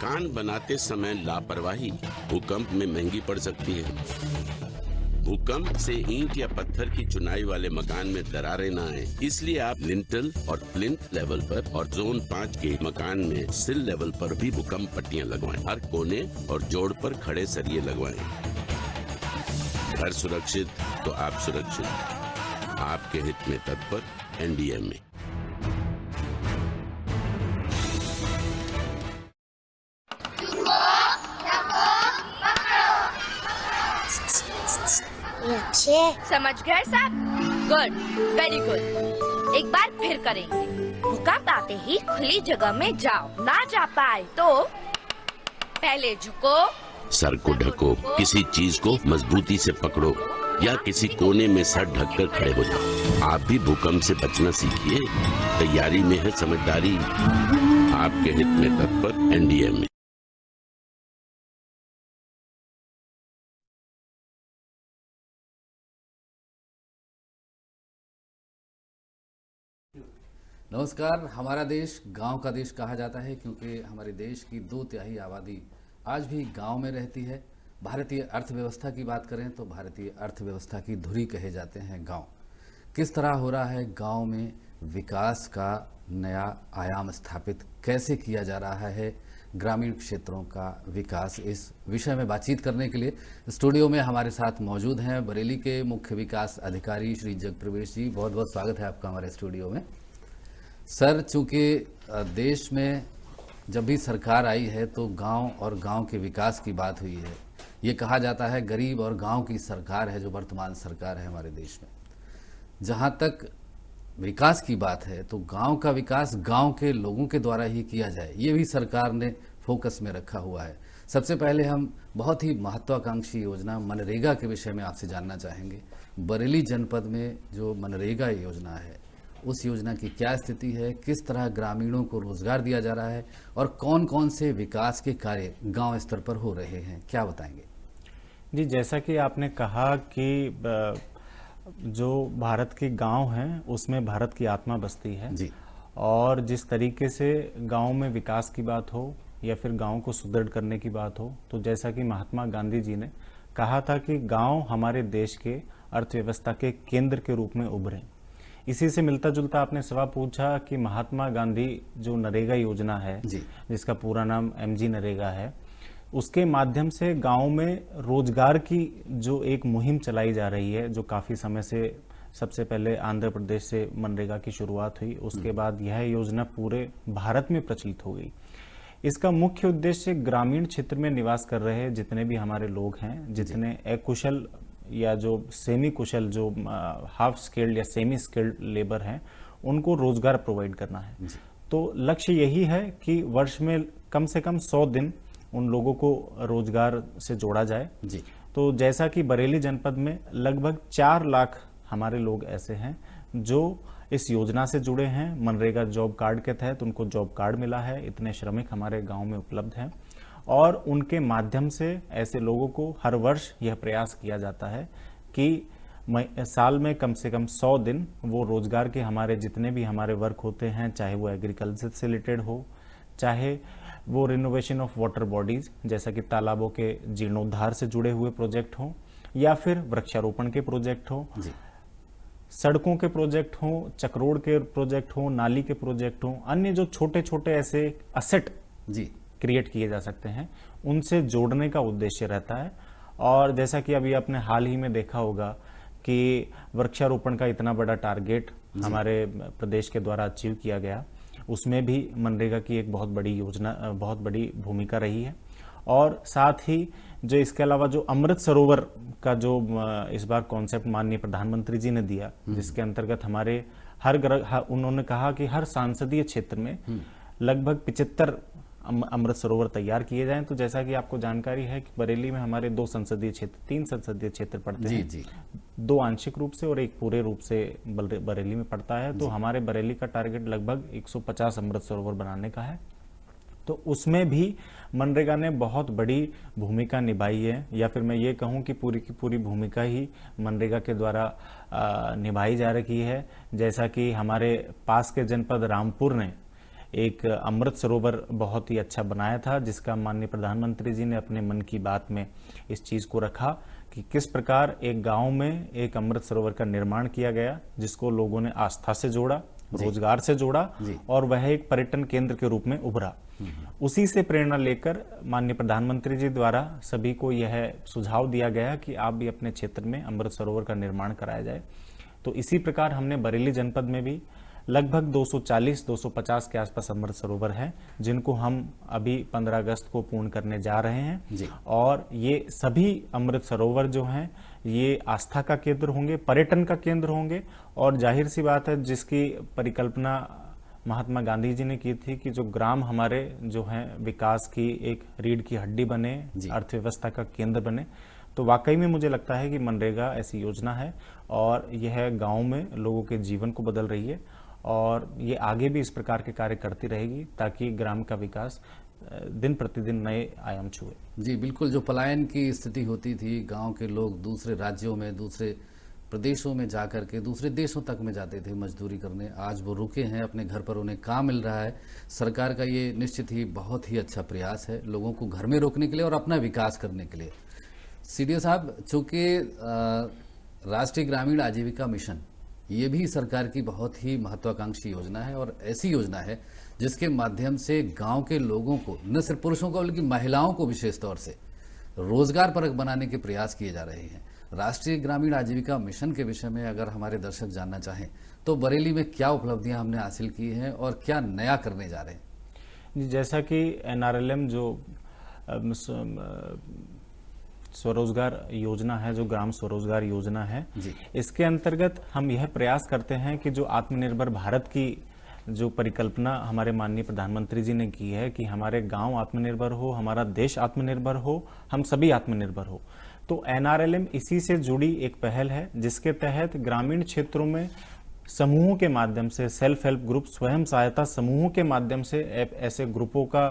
मकान बनाते समय लापरवाही भूकंप में महंगी पड़ सकती है भूकंप से ईंट या पत्थर की चुनाई वाले मकान में दरारें ना आए इसलिए आप लिंटल और प्लिंथ लेवल पर और जोन पाँच के मकान में सिल लेवल पर भी भूकंप पट्टियां लगवाएं हर कोने और जोड़ पर खड़े सरिये लगवाएं घर सुरक्षित तो आप सुरक्षित आपके हित में तत्पर में है समझ गए सब गुड वेरी गुड एक बार फिर करेंगे भूकंप आते ही खुली जगह में जाओ ना जा पाए तो पहले झुको सर को ढको किसी चीज को मजबूती से पकड़ो या किसी कोने में सर ढक कर खड़े हो जाओ आप भी भूकंप से बचना सीखिए तैयारी में है समझदारी आपके हित में तत्पर एनडीए में नमस्कार हमारा देश गांव का देश कहा जाता है क्योंकि हमारे देश की दो तिहाई आबादी आज भी गांव में रहती है भारतीय अर्थव्यवस्था की बात करें तो भारतीय अर्थव्यवस्था की धुरी कहे जाते हैं गांव किस तरह हो रहा है गांव में विकास का नया आयाम स्थापित कैसे किया जा रहा है ग्रामीण क्षेत्रों का विकास इस विषय में बातचीत करने के लिए स्टूडियो में हमारे साथ मौजूद हैं बरेली के मुख्य विकास अधिकारी श्री जगप्रवेश जी बहुत बहुत स्वागत है आपका हमारे स्टूडियो में सर चूँकि देश में जब भी सरकार आई है तो गांव और गांव के विकास की बात हुई है ये कहा जाता है गरीब और गांव की सरकार है जो वर्तमान सरकार है हमारे देश में जहां तक विकास की बात है तो गांव का विकास गांव के लोगों के द्वारा ही किया जाए ये भी सरकार ने फोकस में रखा हुआ है सबसे पहले हम बहुत ही महत्वाकांक्षी योजना मनरेगा के विषय में आपसे जानना चाहेंगे बरेली जनपद में जो मनरेगा योजना है उस योजना की क्या स्थिति है किस तरह ग्रामीणों को रोजगार दिया जा रहा है और कौन कौन से विकास के कार्य गांव स्तर पर हो रहे हैं क्या बताएंगे जी जैसा कि आपने कहा कि जो भारत के गांव हैं उसमें भारत की आत्मा बसती है जी और जिस तरीके से गांव में विकास की बात हो या फिर गांव को सुदृढ़ करने की बात हो तो जैसा कि महात्मा गांधी जी ने कहा था कि गांव हमारे देश के अर्थव्यवस्था के केंद्र के रूप में उभरें इसी से मिलता जुलता आपने सवाल पूछा कि महात्मा गांधी जो नरेगा योजना है जिसका पूरा नाम एम नरेगा है उसके माध्यम से गाँव में रोजगार की जो एक मुहिम चलाई जा रही है जो काफ़ी समय से सबसे पहले आंध्र प्रदेश से मनरेगा की शुरुआत हुई उसके हम्म। बाद यह योजना पूरे भारत में प्रचलित हो गई इसका मुख्य उद्देश्य ग्रामीण क्षेत्र में निवास कर रहे जितने भी हमारे लोग हैं जितने अकुशल या जो सेमी कुशल जो हाफ स्किल्ड या सेमी स्किल्ड लेबर हैं उनको रोजगार प्रोवाइड करना है तो लक्ष्य यही है कि वर्ष में कम से कम सौ दिन उन लोगों को रोजगार से जोड़ा जाए जी तो जैसा कि बरेली जनपद में लगभग चार लाख हमारे लोग ऐसे हैं जो इस योजना से जुड़े हैं मनरेगा जॉब कार्ड के तहत उनको जॉब कार्ड मिला है इतने श्रमिक हमारे गांव में उपलब्ध हैं और उनके माध्यम से ऐसे लोगों को हर वर्ष यह प्रयास किया जाता है कि साल में कम से कम 100 दिन वो रोज़गार के हमारे जितने भी हमारे वर्क होते हैं चाहे वो एग्रीकल्चर से रिलेटेड हो चाहे वो रिनोवेशन ऑफ वाटर बॉडीज़ जैसा कि तालाबों के जीर्णोद्धार से जुड़े हुए प्रोजेक्ट हों या फिर वृक्षारोपण के प्रोजेक्ट हों सड़कों के प्रोजेक्ट हों चक्रोड़ के प्रोजेक्ट हों नाली के प्रोजेक्ट हों अन्य जो छोटे छोटे ऐसे असेट जी क्रिएट किए जा सकते हैं उनसे जोड़ने का उद्देश्य रहता है और जैसा कि अभी आपने हाल ही में देखा होगा कि वृक्षारोपण का इतना बड़ा टारगेट हमारे प्रदेश के द्वारा अचीव किया गया उसमें भी मनरेगा की एक बहुत बड़ी योजना बहुत बड़ी भूमिका रही है और साथ ही जो इसके अलावा जो अमृत सरोवर का जो इस बार कॉन्सेप्ट माननीय प्रधानमंत्री जी ने दिया हम्म। जिसके अंतर्गत हमारे हर ग्रह उन्होंने कहा कि हर सांसदीय क्षेत्र में हम्म। लगभग पिचहत्तर अमृत सरोवर तैयार किए जाएं तो जैसा कि आपको जानकारी है कि बरेली में हमारे दो संसदीय क्षेत्र तीन संसदीय क्षेत्र पड़ते जी, हैं जी। दो आंशिक रूप से और एक पूरे रूप से बरेली में पड़ता है तो हमारे बरेली का टारगेट लगभग 150 अमृत सरोवर बनाने का है तो उसमें भी मनरेगा ने बहुत बड़ी भूमिका निभाई है या फिर मैं ये कहूँ कि पूरी की पूरी भूमिका ही मनरेगा के द्वारा निभाई जा रही है जैसा कि हमारे पास के जनपद रामपुर ने एक अमृत सरोवर बहुत ही अच्छा बनाया था जिसका माननीय प्रधानमंत्री जी ने अपने मन की बात में इस चीज़ को रखा कि किस प्रकार एक गांव में एक अमृत सरोवर का निर्माण किया गया जिसको लोगों ने आस्था से जोड़ा रोजगार से जोड़ा और वह एक पर्यटन केंद्र के रूप में उभरा हम्म। उसी से प्रेरणा लेकर माननीय प्रधानमंत्री जी द्वारा सभी को यह सुझाव दिया गया कि आप भी अपने क्षेत्र में अमृत सरोवर का निर्माण कराया जाए तो इसी प्रकार हमने बरेली जनपद में भी लगभग 240-250 के आसपास अमृत सरोवर हैं जिनको हम अभी 15 अगस्त को पूर्ण करने जा रहे हैं और ये सभी अमृत सरोवर जो हैं ये आस्था का केंद्र होंगे पर्यटन का केंद्र होंगे और जाहिर सी बात है जिसकी परिकल्पना महात्मा गांधी जी ने की थी कि जो ग्राम हमारे जो हैं विकास की एक रीढ़ की हड्डी बने अर्थव्यवस्था का केंद्र बने तो वाकई में मुझे लगता है कि मनरेगा ऐसी योजना है और यह गांव में लोगों के जीवन को बदल रही है और ये आगे भी इस प्रकार के कार्य करती रहेगी ताकि ग्राम का विकास दिन प्रतिदिन नए आयाम छुए जी बिल्कुल जो पलायन की स्थिति होती थी गांव के लोग दूसरे राज्यों में दूसरे प्रदेशों में जाकर के दूसरे देशों तक में जाते थे मजदूरी करने आज वो रुके हैं अपने घर पर उन्हें काम मिल रहा है सरकार का ये निश्चित ही बहुत ही अच्छा प्रयास है लोगों को घर में रोकने के लिए और अपना विकास करने के लिए सी साहब चूंकि राष्ट्रीय ग्रामीण आजीविका मिशन ये भी सरकार की बहुत ही महत्वाकांक्षी योजना है और ऐसी योजना है जिसके माध्यम से गांव के लोगों को न सिर्फ पुरुषों को बल्कि महिलाओं को विशेष तौर से रोजगार परक बनाने के प्रयास किए जा रहे हैं राष्ट्रीय ग्रामीण आजीविका मिशन के विषय में अगर हमारे दर्शक जानना चाहें तो बरेली में क्या उपलब्धियां हमने हासिल की हैं और क्या नया करने जा रहे हैं जैसा कि एनआरएलएम जो स्वरोजगार योजना है जो ग्राम स्वरोजगार योजना है इसके अंतर्गत हम यह प्रयास करते हैं कि जो आत्मनिर्भर भारत की जो परिकल्पना हमारे माननीय प्रधानमंत्री जी ने की है कि हमारे गांव आत्मनिर्भर हो हमारा देश आत्मनिर्भर हो हम सभी आत्मनिर्भर हो तो एनआरएलएम इसी से जुड़ी एक पहल है जिसके तहत ग्रामीण क्षेत्रों में समूहों के माध्यम से सेल्फ हेल्प ग्रुप स्वयं सहायता समूहों के माध्यम से ऐसे ग्रुपों का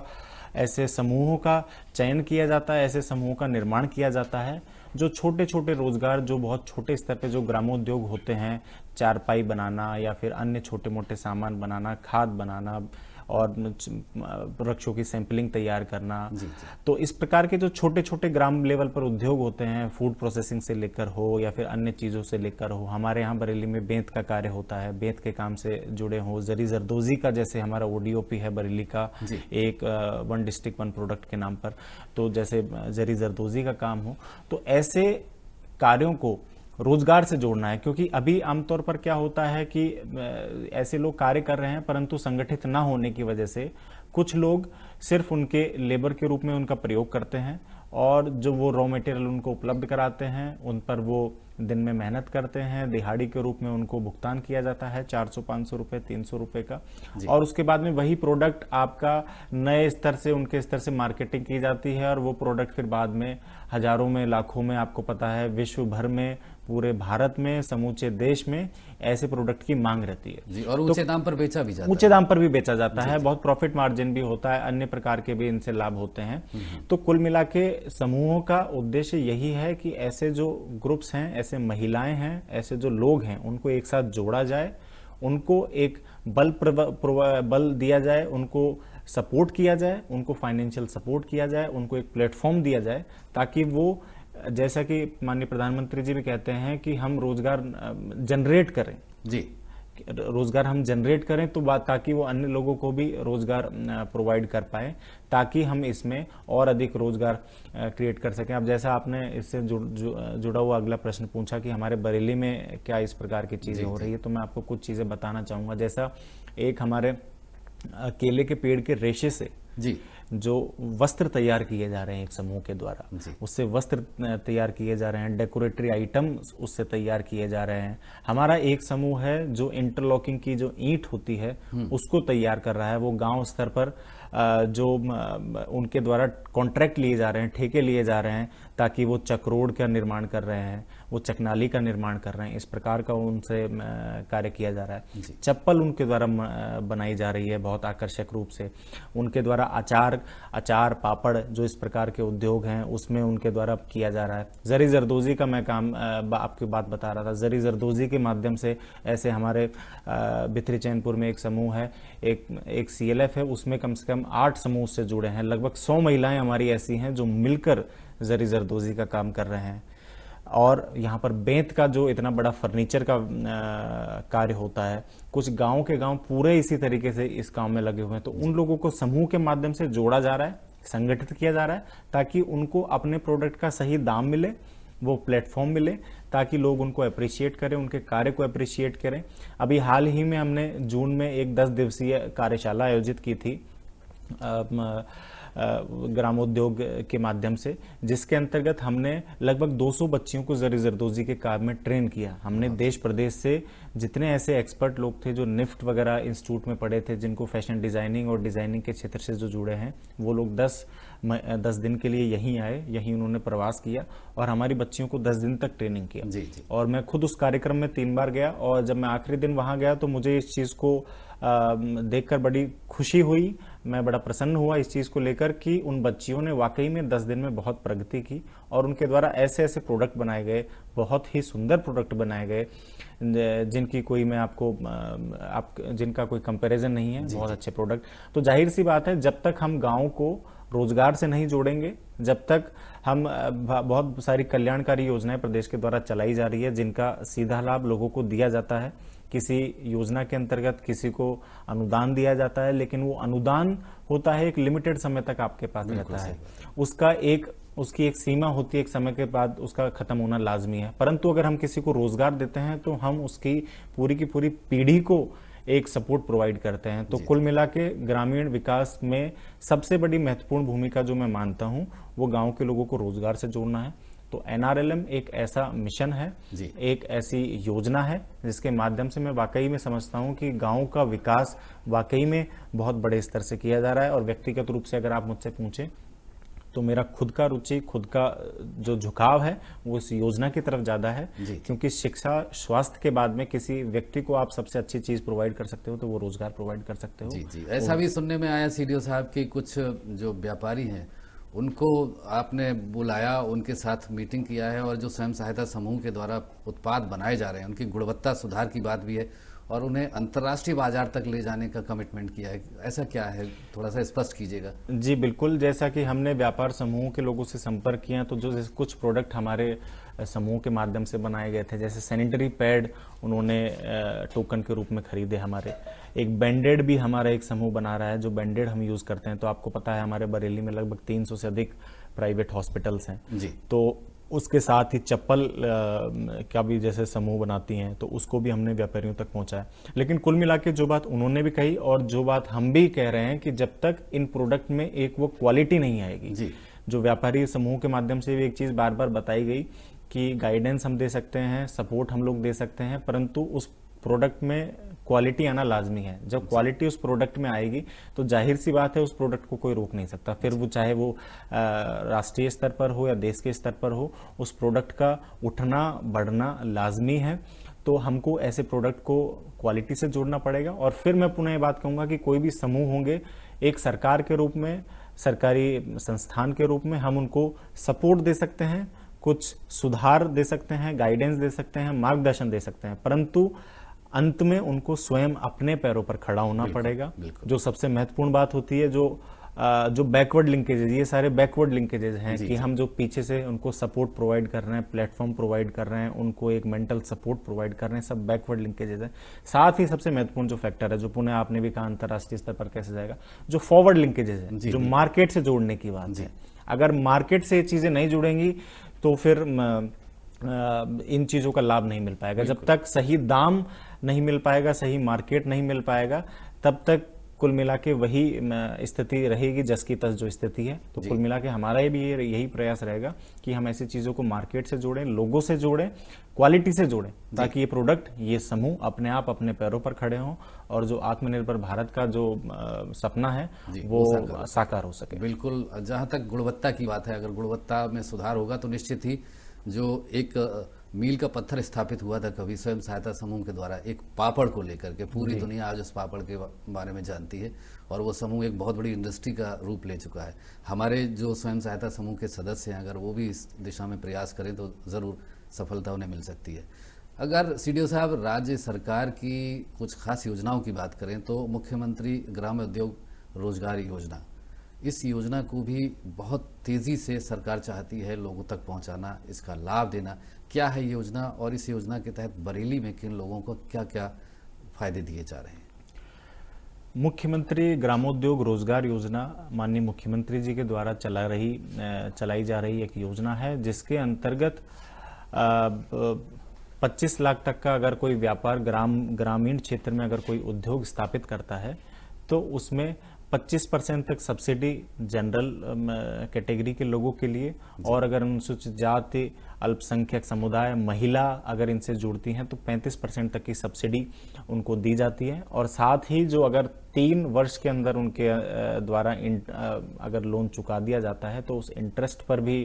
ऐसे समूहों का चयन किया जाता है ऐसे समूहों का निर्माण किया जाता है जो छोटे छोटे रोजगार जो बहुत छोटे स्तर पे जो ग्रामोद्योग होते हैं चारपाई बनाना या फिर अन्य छोटे मोटे सामान बनाना खाद बनाना और वृक्षों की सैंपलिंग तैयार करना जी, जी. तो इस प्रकार के जो छोटे छोटे ग्राम लेवल पर उद्योग होते हैं फूड प्रोसेसिंग से लेकर हो या फिर अन्य चीज़ों से लेकर हो हमारे यहाँ बरेली में बेंत का कार्य होता है बेंत के काम से जुड़े हों जरी जरदोजी का जैसे हमारा ओडीओपी है बरेली का एक वन डिस्ट्रिक्ट वन प्रोडक्ट के नाम पर तो जैसे जरी जरदोजी का काम हो तो ऐसे कार्यों को रोजगार से जोड़ना है क्योंकि अभी आमतौर पर क्या होता है कि ऐसे लोग कार्य कर रहे हैं परंतु संगठित ना होने की वजह से कुछ लोग सिर्फ उनके लेबर के रूप में उनका प्रयोग करते हैं और जो वो रॉ मटेरियल उनको उपलब्ध कराते हैं उन पर वो दिन में मेहनत करते हैं दिहाड़ी के रूप में उनको भुगतान किया जाता है 400 500 रुपए 300 रुपए का और उसके बाद में वही प्रोडक्ट आपका नए स्तर से उनके स्तर से मार्केटिंग की जाती है और वो प्रोडक्ट फिर बाद में हजारों में लाखों में आपको पता है विश्व भर में पूरे भारत में समूचे देश में ऐसे प्रोडक्ट की मांग रहती है जी और तो ऊंचे तो, दाम पर बेचा भी जाता ऊंचे दाम पर भी बेचा जाता है बहुत प्रॉफिट मार्जिन भी होता है अन्य प्रकार के भी इनसे लाभ होते हैं हम्म, हम्म। तो कुल मिला के समूहों का उद्देश्य यही है कि ऐसे जो ग्रुप्स हैं ऐसे महिलाएं हैं ऐसे जो लोग हैं उनको एक साथ जोड़ा जाए उनको एक बल बल दिया जाए उनको सपोर्ट किया जाए उनको फाइनेंशियल सपोर्ट किया जाए उनको एक प्लेटफॉर्म दिया जाए ताकि वो जैसा कि माननीय प्रधानमंत्री जी भी कहते हैं कि हम रोजगार जनरेट करें जी रोजगार हम जनरेट करें तो बात ताकि वो अन्य लोगों को भी रोजगार प्रोवाइड कर पाए ताकि हम इसमें और अधिक रोजगार क्रिएट कर सकें अब जैसा आपने इससे जुड़ जु, जुड़ा हुआ अगला प्रश्न पूछा कि हमारे बरेली में क्या इस प्रकार की चीजें हो रही है तो मैं आपको कुछ चीजें बताना चाहूंगा जैसा एक हमारे केले के पेड़ के रेशे से जी जो वस्त्र तैयार किए जा रहे हैं एक समूह के द्वारा उससे वस्त्र तैयार किए जा रहे हैं डेकोरेटरी आइटम उससे तैयार किए जा रहे हैं हमारा एक समूह है जो इंटरलॉकिंग की जो ईंट होती है हम्म। उसको तैयार कर रहा है वो गांव स्तर पर जो उनके द्वारा कॉन्ट्रैक्ट लिए जा रहे हैं ठेके लिए जा रहे हैं ताकि वो चक्रोड का निर्माण कर रहे हैं वो चकनाली का निर्माण कर रहे हैं इस प्रकार का उनसे कार्य किया जा रहा है चप्पल उनके द्वारा बनाई जा रही है बहुत आकर्षक रूप से उनके द्वारा अचार अचार पापड़ जो इस प्रकार के उद्योग हैं उसमें उनके द्वारा किया जा रहा है जरी जरदोजी का मैं काम आपकी बात बता रहा था जरी जरदोजी के माध्यम से ऐसे हमारे भिथरी चैनपुर में एक समूह है एक एक सी है उसमें कम से कम आठ समूह से जुड़े हैं लगभग सौ महिलाएं हमारी ऐसी हैं जो मिलकर जरी जरदोजी का काम कर रहे हैं और यहाँ पर बेंत का जो इतना बड़ा फर्नीचर का कार्य होता है कुछ गाँव के गाँव पूरे इसी तरीके से इस काम में लगे हुए हैं तो उन लोगों को समूह के माध्यम से जोड़ा जा रहा है संगठित किया जा रहा है ताकि उनको अपने प्रोडक्ट का सही दाम मिले वो प्लेटफॉर्म मिले ताकि लोग उनको अप्रिशिएट करें उनके कार्य को अप्रिशिएट करें अभी हाल ही में हमने जून में एक दस दिवसीय कार्यशाला आयोजित की थी आ, ग्रामोद्योग के माध्यम से जिसके अंतर्गत हमने लगभग 200 बच्चियों को जर जरदोजी के काम में ट्रेन किया हमने हाँ। देश प्रदेश से जितने ऐसे एक्सपर्ट लोग थे जो निफ्ट वगैरह इंस्टीट्यूट में पढ़े थे जिनको फैशन डिजाइनिंग और डिजाइनिंग के क्षेत्र से जो जुड़े हैं वो लोग दस दस दिन के लिए यहीं आए यहीं उन्होंने प्रवास किया और हमारी बच्चियों को दस दिन तक ट्रेनिंग किया जी, जी। और मैं खुद उस कार्यक्रम में तीन बार गया और जब मैं आखिरी दिन वहां गया तो मुझे इस चीज़ को देखकर बड़ी खुशी हुई मैं बड़ा प्रसन्न हुआ इस चीज़ को लेकर कि उन बच्चियों ने वाकई में 10 दिन में बहुत प्रगति की और उनके द्वारा ऐसे ऐसे प्रोडक्ट बनाए गए बहुत ही सुंदर प्रोडक्ट बनाए गए जिनकी कोई मैं आपको आप जिनका कोई कंपैरिजन नहीं है बहुत अच्छे प्रोडक्ट तो जाहिर सी बात है जब तक हम गाँव को रोजगार से नहीं जोड़ेंगे जब तक हम बहुत सारी कल्याणकारी योजनाएं प्रदेश के द्वारा चलाई जा रही है जिनका सीधा लाभ लोगों को दिया जाता है किसी योजना के अंतर्गत किसी को अनुदान दिया जाता है लेकिन वो अनुदान होता है एक लिमिटेड समय तक आपके पास रहता है उसका एक उसकी एक सीमा होती है एक समय के बाद उसका खत्म होना लाजमी है परंतु अगर हम किसी को रोजगार देते हैं तो हम उसकी पूरी की पूरी पीढ़ी को एक सपोर्ट प्रोवाइड करते हैं तो कुल मिला के ग्रामीण विकास में सबसे बड़ी महत्वपूर्ण भूमिका जो मैं मानता हूं वो गांव के लोगों को रोजगार से जोड़ना है तो एनआरएलएम एक ऐसा मिशन है जी। एक ऐसी योजना है जिसके माध्यम से मैं वाकई में समझता हूं कि गांव का विकास वाकई में बहुत बड़े स्तर से किया जा रहा है और व्यक्तिगत रूप से अगर आप मुझसे पूछें तो मेरा खुद का रुचि खुद का जो झुकाव है वो इस योजना की तरफ ज्यादा है क्योंकि शिक्षा स्वास्थ्य के बाद में किसी व्यक्ति को आप सबसे अच्छी चीज प्रोवाइड कर सकते हो तो वो रोजगार प्रोवाइड कर सकते हो जी जी ऐसा भी सुनने में आया सीडीओ साहब की कुछ जो व्यापारी हैं उनको आपने बुलाया उनके साथ मीटिंग किया है और जो स्वयं सहायता समूह के द्वारा उत्पाद बनाए जा रहे हैं उनकी गुणवत्ता सुधार की बात भी है और उन्हें अंतर्राष्ट्रीय बाजार तक ले जाने का कमिटमेंट किया है ऐसा क्या है थोड़ा सा स्पष्ट कीजिएगा जी बिल्कुल जैसा कि हमने व्यापार समूह के लोगों से संपर्क किया तो जो कुछ प्रोडक्ट हमारे समूह के माध्यम से बनाए गए थे जैसे सैनिटरी पैड उन्होंने टोकन के रूप में खरीदे हमारे एक बैंडेड भी हमारा एक समूह बना रहा है जो बैंडेड हम यूज़ करते हैं तो आपको पता है हमारे बरेली में लगभग 300 से अधिक प्राइवेट हॉस्पिटल्स हैं जी तो उसके साथ ही चप्पल का भी जैसे समूह बनाती हैं तो उसको भी हमने व्यापारियों तक पहुंचाया लेकिन कुल मिला के जो बात उन्होंने भी कही और जो बात हम भी कह रहे हैं कि जब तक इन प्रोडक्ट में एक वो क्वालिटी नहीं आएगी जी जो व्यापारी समूह के माध्यम से भी एक चीज़ बार बार बताई गई कि गाइडेंस हम दे सकते हैं सपोर्ट हम लोग दे सकते हैं परंतु उस प्रोडक्ट में क्वालिटी आना लाजमी है जब क्वालिटी उस प्रोडक्ट में आएगी तो जाहिर सी बात है उस प्रोडक्ट को कोई रोक नहीं सकता फिर वो चाहे वो राष्ट्रीय स्तर पर हो या देश के स्तर पर हो उस प्रोडक्ट का उठना बढ़ना लाजमी है तो हमको ऐसे प्रोडक्ट को क्वालिटी से जोड़ना पड़ेगा और फिर मैं पुनः ये बात कहूँगा कि कोई भी समूह होंगे एक सरकार के रूप में सरकारी संस्थान के रूप में हम उनको सपोर्ट दे सकते हैं कुछ सुधार दे सकते हैं गाइडेंस दे सकते हैं मार्गदर्शन दे सकते हैं परंतु अंत में उनको स्वयं अपने पैरों पर खड़ा होना पड़ेगा जो सबसे महत्वपूर्ण बात होती है जो जो बैकवर्ड लिंकेजेज ये सारे बैकवर्ड लिंकेजेज हैं कि हम जो पीछे से उनको सपोर्ट प्रोवाइड कर रहे हैं प्लेटफॉर्म प्रोवाइड कर रहे हैं उनको एक मेंटल सपोर्ट प्रोवाइड कर रहे हैं सब बैकवर्ड लिंकेजेज हैं साथ ही सबसे महत्वपूर्ण जो फैक्टर है जो पुणे आपने भी कहा अंतर्राष्ट्रीय स्तर पर कैसे जाएगा जो फॉरवर्ड लिंकेजेज है जो मार्केट से जोड़ने की बात है अगर मार्केट से ये चीजें नहीं जुड़ेंगी तो फिर इन चीज़ों का लाभ नहीं मिल पाएगा जब तक सही दाम नहीं मिल पाएगा सही मार्केट नहीं मिल पाएगा तब तक कुल मिला के वही स्थिति रहेगी जस की तस जो स्थिति है तो कुल मिला के हमारा भी यही प्रयास रहेगा कि हम ऐसी चीज़ों को मार्केट से जोड़ें लोगों से जोड़ें क्वालिटी से जोड़ें ताकि ये प्रोडक्ट ये समूह अपने आप अपने पैरों पर खड़े हों और जो आत्मनिर्भर भारत का जो सपना है वो, वो साकार, साकार हो सके बिल्कुल जहां तक गुणवत्ता की बात है अगर गुणवत्ता में सुधार होगा तो निश्चित ही जो एक मील का पत्थर स्थापित हुआ था कभी स्वयं सहायता समूह के द्वारा एक पापड़ को लेकर के पूरी दुनिया आज उस पापड़ के बारे में जानती है और वो समूह एक बहुत बड़ी इंडस्ट्री का रूप ले चुका है हमारे जो स्वयं सहायता समूह के सदस्य हैं अगर वो भी इस दिशा में प्रयास करें तो ज़रूर सफलता उन्हें मिल सकती है अगर सी साहब राज्य सरकार की कुछ खास योजनाओं की बात करें तो मुख्यमंत्री ग्राम उद्योग रोजगार योजना इस योजना को भी बहुत तेज़ी से सरकार चाहती है लोगों तक पहुंचाना इसका लाभ देना क्या है योजना और इस योजना के तहत बरेली में किन लोगों को क्या क्या फायदे दिए जा रहे हैं मुख्यमंत्री ग्रामोद्योग रोजगार योजना माननीय मुख्यमंत्री जी के द्वारा चला रही चलाई जा रही एक योजना है जिसके अंतर्गत पच्चीस लाख तक का अगर कोई व्यापार ग्राम ग्रामीण क्षेत्र में अगर कोई उद्योग स्थापित करता है तो उसमें 25 परसेंट तक सब्सिडी जनरल कैटेगरी के लोगों के लिए और अगर अनुसूचित जाति अल्पसंख्यक समुदाय महिला अगर इनसे जुड़ती हैं तो 35 परसेंट तक की सब्सिडी उनको दी जाती है और साथ ही जो अगर तीन वर्ष के अंदर उनके द्वारा अगर लोन चुका दिया जाता है तो उस इंटरेस्ट पर भी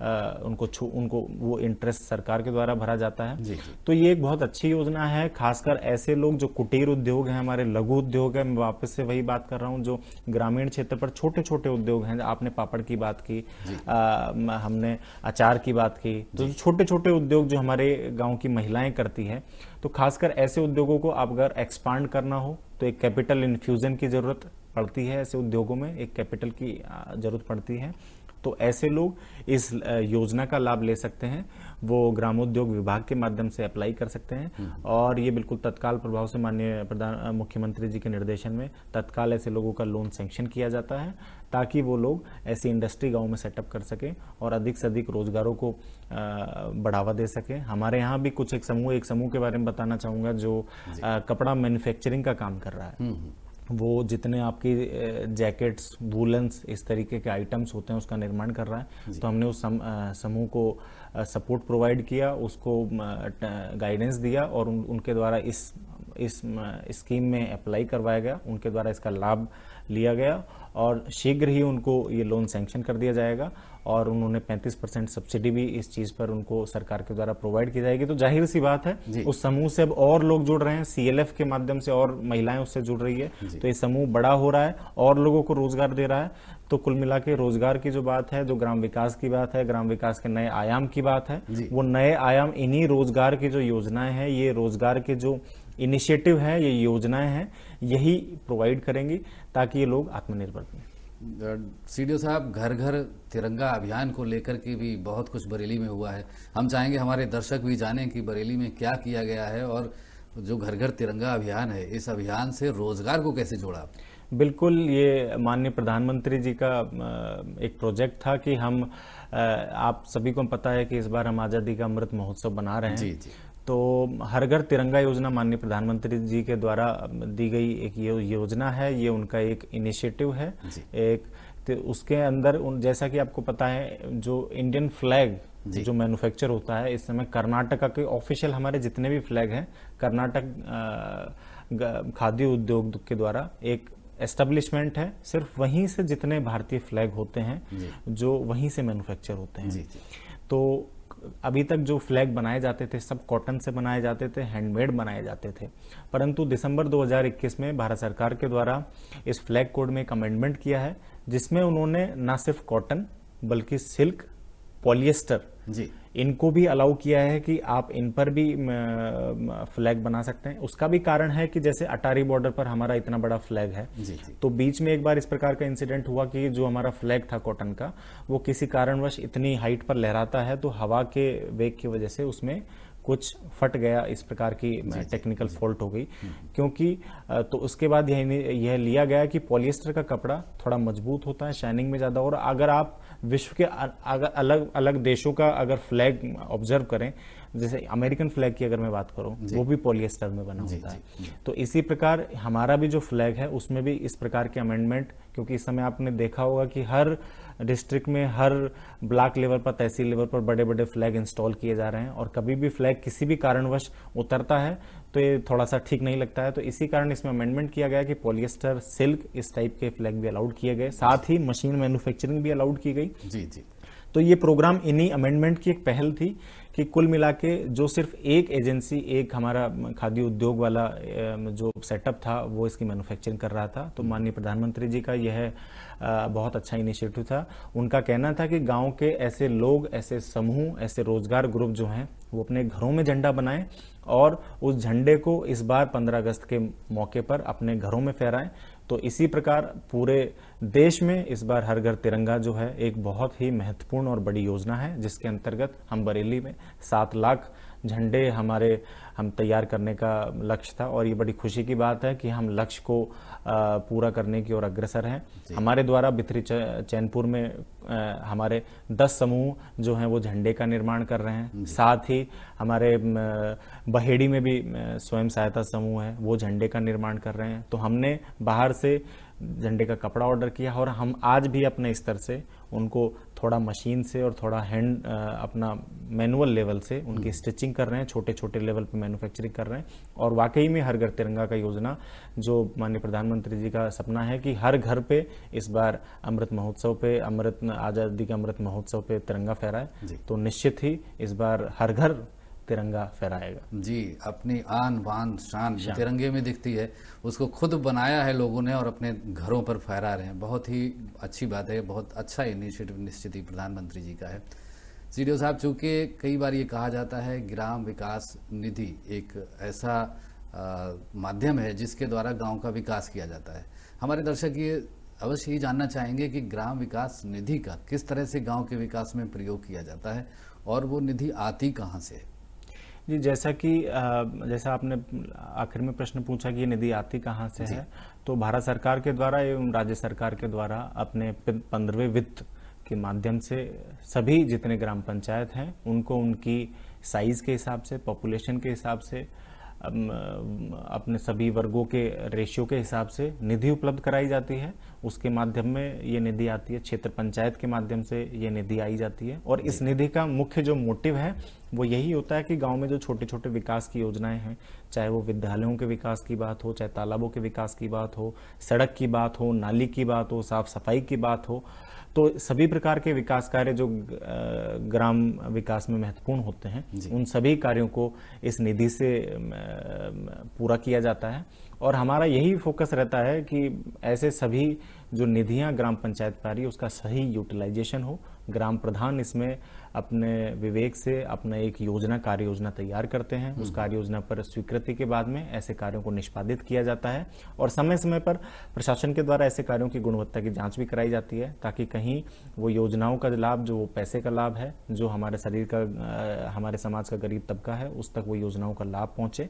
उनको उनको वो इंटरेस्ट सरकार के द्वारा भरा जाता है जी, जी। तो ये एक बहुत अच्छी योजना है खासकर ऐसे लोग जो कुटीर उद्योग हैं हमारे लघु उद्योग है मैं वापस से वही बात कर रहा हूँ जो ग्रामीण क्षेत्र पर छोटे छोटे उद्योग हैं आपने पापड़ की बात की आ, हमने अचार की बात की तो छोटे छोटे उद्योग जो हमारे गाँव की महिलाएं करती है तो खासकर ऐसे उद्योगों को आप अगर एक्सपांड करना हो तो एक कैपिटल इन्फ्यूजन की जरूरत पड़ती है ऐसे उद्योगों में एक कैपिटल की जरूरत पड़ती है तो ऐसे लोग इस योजना का लाभ ले सकते हैं वो ग्रामोद्योग विभाग के माध्यम से अप्लाई कर सकते हैं हम्म। और ये बिल्कुल तत्काल प्रभाव से माननीय प्रधान मुख्यमंत्री जी के निर्देशन में तत्काल ऐसे लोगों का लोन सेंक्शन किया जाता है ताकि वो लोग ऐसी इंडस्ट्री गांव में सेटअप कर सकें और अधिक से अधिक रोजगारों को बढ़ावा दे सकें हमारे यहाँ भी कुछ एक समूह एक समूह के बारे में बताना चाहूँगा जो कपड़ा मैन्युफैक्चरिंग का काम कर रहा है हम्म, हम्म। वो जितने आपकी जैकेट्स वूलन्स इस तरीके के आइटम्स होते हैं उसका निर्माण कर रहा है तो हमने उस सम, समूह को सपोर्ट प्रोवाइड किया उसको गाइडेंस दिया और उन, उनके द्वारा इस इस स्कीम में अप्लाई करवाया गया उनके द्वारा इसका लाभ लिया गया और शीघ्र ही उनको ये लोन सैंक्शन कर दिया जाएगा और उन्होंने 35 परसेंट सब्सिडी भी इस चीज पर उनको सरकार के द्वारा प्रोवाइड की जाएगी तो जाहिर सी बात है उस समूह से अब और लोग जुड़ रहे हैं सीएलएफ के माध्यम से और महिलाएं उससे जुड़ रही है तो ये समूह बड़ा हो रहा है और लोगों को रोजगार दे रहा है तो कुल मिला के रोजगार की जो बात है जो ग्राम विकास की बात है ग्राम विकास के नए आयाम की बात है वो नए आयाम इन्हीं रोजगार की जो योजनाएं हैं ये रोजगार के जो इनिशिएटिव है ये योजनाएं हैं यही प्रोवाइड करेंगी ताकि ये लोग आत्मनिर्भर बने सी डी साहब घर घर तिरंगा अभियान को लेकर के भी बहुत कुछ बरेली में हुआ है हम चाहेंगे हमारे दर्शक भी जानें कि बरेली में क्या किया गया है और जो घर घर तिरंगा अभियान है इस अभियान से रोजगार को कैसे जोड़ा बिल्कुल ये माननीय प्रधानमंत्री जी का एक प्रोजेक्ट था कि हम आप सभी को पता है कि इस बार हम आज़ादी का अमृत महोत्सव बना रहे हैं जी जी तो हर घर तिरंगा योजना माननीय प्रधानमंत्री जी के द्वारा दी गई एक ये योजना है ये उनका एक इनिशिएटिव है एक तो उसके अंदर उन जैसा कि आपको पता है जो इंडियन फ्लैग जो मैन्युफैक्चर होता है इस समय कर्नाटका के ऑफिशियल हमारे जितने भी फ्लैग हैं कर्नाटक खाद्य उद्योग के द्वारा एक एस्टेब्लिशमेंट है सिर्फ वहीं से जितने भारतीय फ्लैग होते हैं जो वहीं से मैन्युफैक्चर होते हैं जी, जी। तो अभी तक जो फ्लैग बनाए जाते थे सब कॉटन से बनाए जाते थे हैंडमेड बनाए जाते थे परंतु दिसंबर 2021 में भारत सरकार के द्वारा इस फ्लैग कोड में एक अमेंडमेंट किया है जिसमें उन्होंने ना सिर्फ कॉटन बल्कि सिल्क पॉलिएस्टर जी इनको भी अलाउ किया है कि आप इन पर भी फ्लैग बना सकते हैं उसका भी कारण है कि जैसे अटारी बॉर्डर पर हमारा इतना बड़ा फ्लैग है जी, जी। तो बीच में एक बार इस प्रकार का इंसिडेंट हुआ कि जो हमारा फ्लैग था कॉटन का वो किसी कारणवश इतनी हाइट पर लहराता है तो हवा के वेग की वजह से उसमें कुछ फट गया इस प्रकार की टेक्निकल फॉल्ट हो गई हम्म, हम्म। क्योंकि तो उसके बाद यह यह लिया गया कि पॉलिएस्टर का कपड़ा थोड़ा मजबूत होता है शाइनिंग में ज़्यादा और अगर आप विश्व के अगर अलग अलग देशों का अगर फ्लैग ऑब्जर्व करें जैसे अमेरिकन फ्लैग की अगर मैं बात करूं वो भी पोलियस्टर में बना होता है तो इसी प्रकार हमारा भी जो फ्लैग है उसमें भी इस प्रकार के अमेंडमेंट क्योंकि इस समय आपने देखा होगा कि हर डिस्ट्रिक्ट में हर ब्लॉक लेवल पर तहसील लेवल पर बड़े बड़े फ्लैग इंस्टॉल किए जा रहे हैं और कभी भी फ्लैग किसी भी कारणवश उतरता है तो ये थोड़ा सा ठीक नहीं लगता है तो इसी कारण इसमें अमेंडमेंट किया गया कि पॉलिएस्टर सिल्क इस टाइप के फ्लैग भी अलाउड किए गए साथ ही मशीन मैन्युफैक्चरिंग भी अलाउड की गई जी जी तो ये प्रोग्राम इन्हीं अमेंडमेंट की एक पहल थी कि कुल मिला के जो सिर्फ एक एजेंसी एक हमारा खाद्य उद्योग वाला जो सेटअप था वो इसकी मैन्युफैक्चरिंग कर रहा था तो माननीय प्रधानमंत्री जी का यह बहुत अच्छा इनिशिएटिव था उनका कहना था कि गांव के ऐसे लोग ऐसे समूह ऐसे रोजगार ग्रुप जो हैं वो अपने घरों में झंडा बनाएं और उस झंडे को इस बार 15 अगस्त के मौके पर अपने घरों में फहराएं तो इसी प्रकार पूरे देश में इस बार हर घर तिरंगा जो है एक बहुत ही महत्वपूर्ण और बड़ी योजना है जिसके अंतर्गत हम बरेली में सात लाख झंडे हमारे हम तैयार करने का लक्ष्य था और ये बड़ी खुशी की बात है कि हम लक्ष्य को पूरा करने की ओर अग्रसर हैं हमारे द्वारा बिथरी चैनपुर में हमारे दस समूह जो हैं वो झंडे का निर्माण कर रहे हैं साथ ही हमारे बहेड़ी में भी स्वयं सहायता समूह है वो झंडे का निर्माण कर रहे हैं तो हमने बाहर से झंडे का कपड़ा ऑर्डर किया और हम आज भी अपने स्तर से उनको थोड़ा मशीन से और थोड़ा हैंड अपना मैनुअल लेवल से उनकी स्टिचिंग हम्म। कर रहे हैं छोटे छोटे लेवल पे मैन्युफैक्चरिंग कर रहे हैं और वाकई में हर घर तिरंगा का योजना जो माननीय प्रधानमंत्री जी का सपना है कि हर घर पे इस बार अमृत महोत्सव पे अमृत आज़ादी के अमृत महोत्सव पे तिरंगा फहराए तो निश्चित ही इस बार हर घर तिरंगा फहराएगा जी अपनी आन बान शान, शान तिरंगे में दिखती है उसको खुद बनाया है लोगों ने और अपने घरों पर फहरा रहे हैं बहुत ही अच्छी बात है बहुत अच्छा इनिशिएटिव निश्चित ही प्रधानमंत्री जी का है सी साहब चूंकि कई बार ये कहा जाता है ग्राम विकास निधि एक ऐसा आ, माध्यम है जिसके द्वारा गाँव का विकास किया जाता है हमारे दर्शक ये अवश्य ही जानना चाहेंगे कि ग्राम विकास निधि का किस तरह से गांव के विकास में प्रयोग किया जाता है और वो निधि आती कहाँ से है जी जैसा कि जैसा आपने आखिर में प्रश्न पूछा कि ये निधि आती कहाँ से है तो भारत सरकार के द्वारा एवं राज्य सरकार के द्वारा अपने पंद्रहवें वित्त के माध्यम से सभी जितने ग्राम पंचायत हैं उनको उनकी साइज के हिसाब से पॉपुलेशन के हिसाब से अपने सभी वर्गों के रेशियो के हिसाब से निधि उपलब्ध कराई जाती है उसके माध्यम में ये निधि आती है क्षेत्र पंचायत के माध्यम से ये निधि आई जाती है और इस निधि का मुख्य जो मोटिव है वो यही होता है कि गांव में जो छोटे छोटे विकास की योजनाएं हैं चाहे वो विद्यालयों के विकास की बात हो चाहे तालाबों के विकास की बात हो सड़क की बात हो नाली की बात हो साफ सफाई की बात हो तो सभी प्रकार के विकास कार्य जो ग्राम विकास में महत्वपूर्ण होते हैं उन सभी कार्यों को इस निधि से पूरा किया जाता है और हमारा यही फोकस रहता है कि ऐसे सभी जो निधियां ग्राम पंचायत पारी उसका सही यूटिलाइजेशन हो ग्राम प्रधान इसमें अपने विवेक से अपना एक योजना कार्य योजना तैयार करते हैं हम्म। उस कार्य योजना पर स्वीकृति के बाद में ऐसे कार्यों को निष्पादित किया जाता है और समय समय पर प्रशासन के द्वारा ऐसे कार्यों की गुणवत्ता की जांच भी कराई जाती है ताकि कहीं वो योजनाओं का लाभ जो वो पैसे का लाभ है जो हमारे शरीर का हमारे समाज का गरीब तबका है उस तक वो योजनाओं का लाभ पहुंचे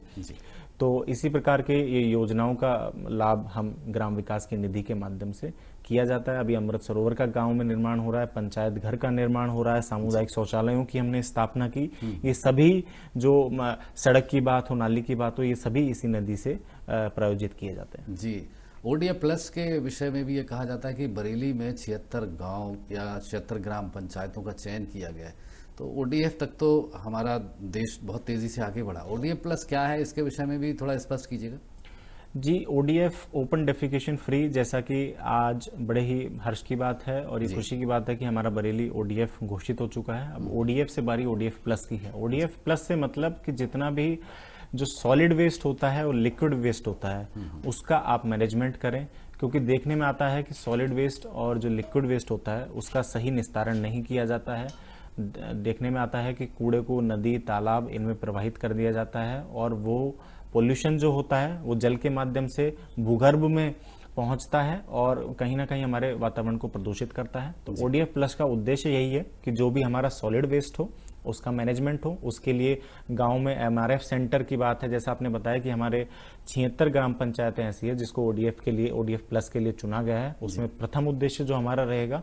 तो इसी प्रकार के ये योजनाओं का लाभ हम ग्राम विकास की निधि के माध्यम से किया जाता है अभी अमृत सरोवर का गांव में निर्माण हो रहा है पंचायत घर का निर्माण हो रहा है सामुदायिक शौचालयों की हमने स्थापना की हम्म। ये सभी जो सड़क की बात हो नाली की बात हो ये सभी इसी नदी से प्रायोजित किए जाते हैं जी ओडिया प्लस के विषय में भी ये कहा जाता है कि बरेली में छिहत्तर गांव या छिहत्तर ग्राम पंचायतों का चयन किया गया है तो ओडीएफ तक तो हमारा देश बहुत तेज़ी से आगे बढ़ा ओडीएफ प्लस क्या है इसके विषय में भी थोड़ा स्पष्ट कीजिएगा जी ओ ओपन डेफिकेशन फ्री जैसा कि आज बड़े ही हर्ष की बात है और ये खुशी की बात है कि हमारा बरेली ओडीएफ घोषित हो चुका है अब ओडीएफ से बारी ओडीएफ प्लस की है ओडीएफ प्लस से मतलब कि जितना भी जो सॉलिड वेस्ट होता है और लिक्विड वेस्ट होता है हम्म, हम्म। उसका आप मैनेजमेंट करें क्योंकि देखने में आता है कि सॉलिड वेस्ट और जो लिक्विड वेस्ट होता है उसका सही निस्तारण नहीं किया जाता है देखने में आता है कि कूड़े को नदी तालाब इनमें प्रवाहित कर दिया जाता है और वो पोल्यूशन जो होता है वो जल के माध्यम से भूगर्भ में पहुंचता है और कहीं ना कहीं हमारे वातावरण को प्रदूषित करता है तो ओडीएफ प्लस का उद्देश्य यही है कि जो भी हमारा सॉलिड वेस्ट हो उसका मैनेजमेंट हो उसके लिए गांव में एमआरएफ सेंटर की बात है जैसा आपने बताया कि हमारे छिहत्तर ग्राम पंचायतें ऐसी है जिसको ओडीएफ के लिए ओडीएफ प्लस के लिए चुना गया है उसमें प्रथम उद्देश्य जो हमारा रहेगा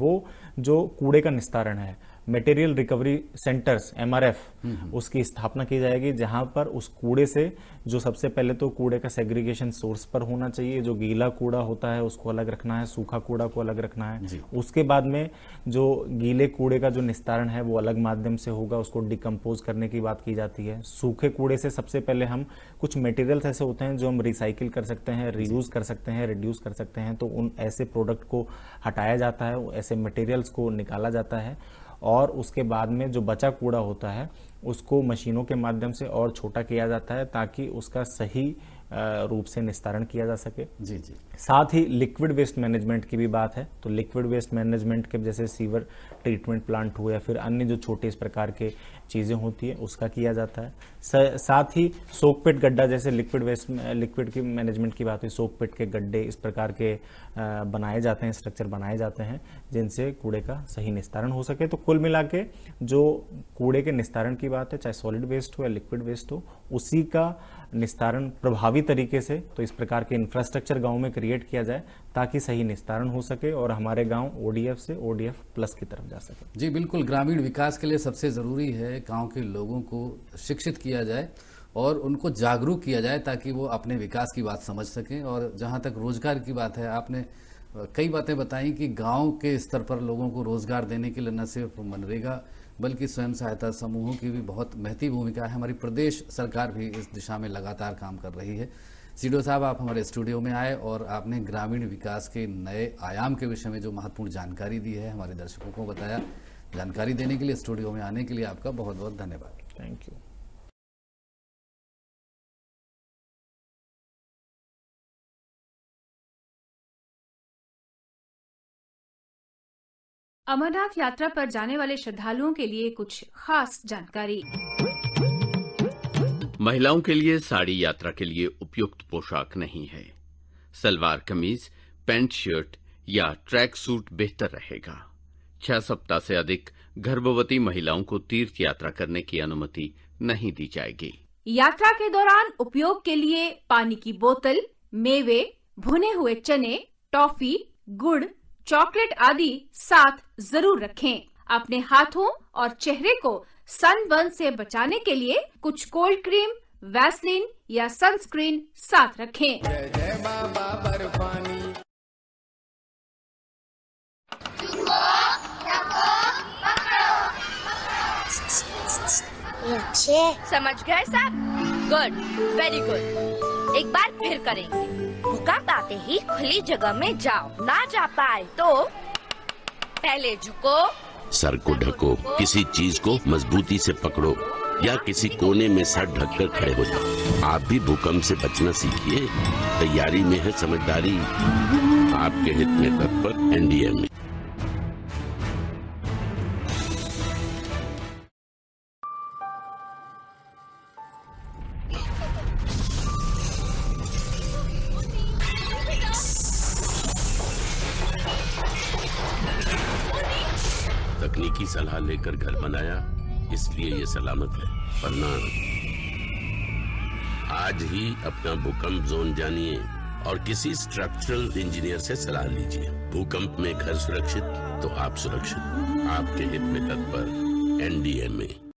वो जो कूड़े का निस्तारण है मटेरियल रिकवरी सेंटर्स एमआरएफ उसकी स्थापना की जाएगी जहां पर उस कूड़े से जो सबसे पहले तो कूड़े का सेग्रीगेशन सोर्स पर होना चाहिए जो गीला कूड़ा होता है उसको अलग रखना है सूखा कूड़ा को अलग रखना है उसके बाद में जो गीले कूड़े का जो निस्तारण है वो अलग माध्यम से होगा उसको डिकम्पोज करने की बात की जाती है सूखे कूड़े से सबसे पहले हम कुछ मटेरियल्स ऐसे होते हैं जो हम रिसाइकिल कर सकते हैं रीयूज कर सकते हैं रिड्यूस कर सकते हैं तो उन ऐसे प्रोडक्ट को हटाया जाता है ऐसे मटेरियल्स को निकाला जाता है और उसके बाद में जो बचा कूड़ा होता है उसको मशीनों के माध्यम से और छोटा किया जाता है ताकि उसका सही रूप से निस्तारण किया जा सके जी जी साथ ही लिक्विड वेस्ट मैनेजमेंट की भी बात है तो लिक्विड वेस्ट मैनेजमेंट के जैसे सीवर ट्रीटमेंट प्लांट हो या फिर अन्य जो छोटे इस प्रकार के चीज़ें होती है उसका किया जाता है साथ ही सोकपेट गड्ढा जैसे लिक्विड वेस्ट लिक्विड की मैनेजमेंट की बात हुई सोकपेट के गड्ढे इस प्रकार के बनाए जाते हैं स्ट्रक्चर बनाए जाते हैं जिनसे कूड़े का सही निस्तारण हो सके तो कुल मिला के जो कूड़े के निस्तारण की बात है चाहे सॉलिड वेस्ट हो या लिक्विड वेस्ट हो उसी का निस्तारण प्रभावी तरीके से तो इस प्रकार के इंफ्रास्ट्रक्चर गांव में क्रिएट किया जाए ताकि सही निस्तारण हो सके और हमारे गांव ओडीएफ से ओडीएफ प्लस की तरफ जा सके जी बिल्कुल ग्रामीण विकास के लिए सबसे ज़रूरी है गाँव के लोगों को शिक्षित किया जाए और उनको जागरूक किया जाए ताकि वो अपने विकास की बात समझ सकें और जहाँ तक रोजगार की बात है आपने कई बातें बताई कि गांव के स्तर पर लोगों को रोजगार देने के लिए न सिर्फ मनरेगा बल्कि स्वयं सहायता समूहों की भी बहुत महती भूमिका है हमारी प्रदेश सरकार भी इस दिशा में लगातार काम कर रही है सीडो साहब आप हमारे स्टूडियो में आए और आपने ग्रामीण विकास के नए आयाम के विषय में जो महत्वपूर्ण जानकारी दी है हमारे दर्शकों को बताया जानकारी देने के लिए स्टूडियो में आने के लिए आपका बहुत बहुत धन्यवाद थैंक यू अमरनाथ यात्रा पर जाने वाले श्रद्धालुओं के लिए कुछ खास जानकारी महिलाओं के लिए साड़ी यात्रा के लिए उपयुक्त पोशाक नहीं है सलवार कमीज पैंट शर्ट या ट्रैक सूट बेहतर रहेगा छह सप्ताह से अधिक गर्भवती महिलाओं को तीर्थ यात्रा करने की अनुमति नहीं दी जाएगी यात्रा के दौरान उपयोग के लिए पानी की बोतल मेवे भुने हुए चने टॉफी गुड़ चॉकलेट आदि साथ जरूर रखें अपने हाथों और चेहरे को सनबर्न से बचाने के लिए कुछ कोल्ड क्रीम वैसलिन या सनस्क्रीन साथ रखें समझ गए सब गुड वेरी गुड एक बार फिर करेंगे भूकंप आते ही खुली जगह में जाओ ना जा पाए तो पहले झुको सर को ढको किसी चीज को मजबूती से पकड़ो या किसी कोने में सर ढककर खड़े हो जाओ आप भी भूकंप से बचना सीखिए तैयारी में है समझदारी आपके हित में तत्पर एनडीए में लेकर घर बनाया इसलिए ये सलामत है वरना आज ही अपना भूकंप जोन जानिए और किसी स्ट्रक्चरल इंजीनियर से सलाह लीजिए भूकंप में घर सुरक्षित तो आप सुरक्षित आपके हित में तत्पर एनडीएमए